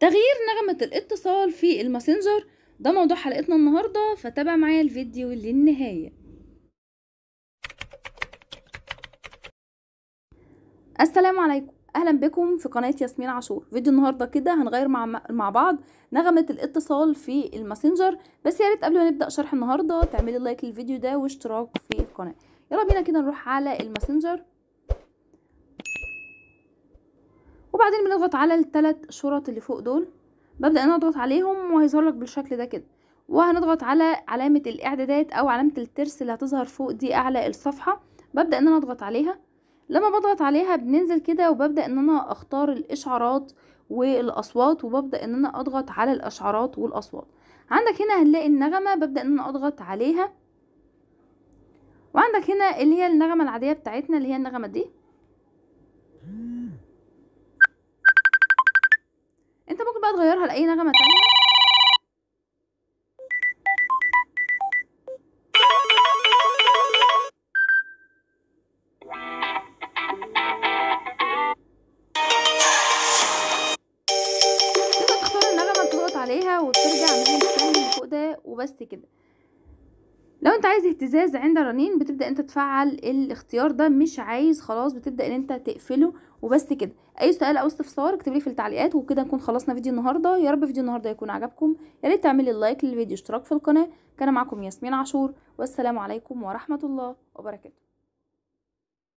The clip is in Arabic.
تغيير نغمة الاتصال في الماسنجر ده موضوع حلقتنا النهاردة فتابع معايا الفيديو للنهاية السلام عليكم اهلا بكم في قناة ياسمين عاشور فيديو النهاردة كده هنغير مع, مع بعض نغمة الاتصال في الماسنجر بس يا ريت قبل ما نبدأ شرح النهاردة تعملي لايك للفيديو ده واشتراك في القناة يلا بينا كده نروح على الماسنجر وبعدين بنضغط على الثلاث شرط اللي فوق دول ببدأ ان اضغط عليهم وهيظهر لك بالشكل ده كده وهنضغط على علامة الاعدادات او علامة الترس اللي هتظهر فوق دي اعلى الصفحة ببدأ ان انا اضغط عليها لما بضغط عليها بننزل كده وببدأ ان انا اختار الاشعارات والاصوات وببدأ ان انا اضغط على الاشعارات والاصوات عندك هنا هنلاقي النغمة ببدأ ان انا اضغط عليها وعندك هنا اللي هي النغمة العادية بتاعتنا اللي هي النغمة دي انت ممكن بقى تغيرها لاي نغمه تانية تختار النغمه عليها وبترجع فوق ده وبس كده لو انت عايز اهتزاز عند الرنين بتبدا انت تفعل الاختيار ده مش عايز خلاص بتبدا ان انت تقفله وبس كده اي سؤال او استفسار اكتب لي في التعليقات وكده نكون خلصنا فيديو النهارده يا رب فيديو النهارده يكون عجبكم يا ريت تعملي لايك للفيديو اشتراك في القناه كان معاكم ياسمين عاشور والسلام عليكم ورحمه الله وبركاته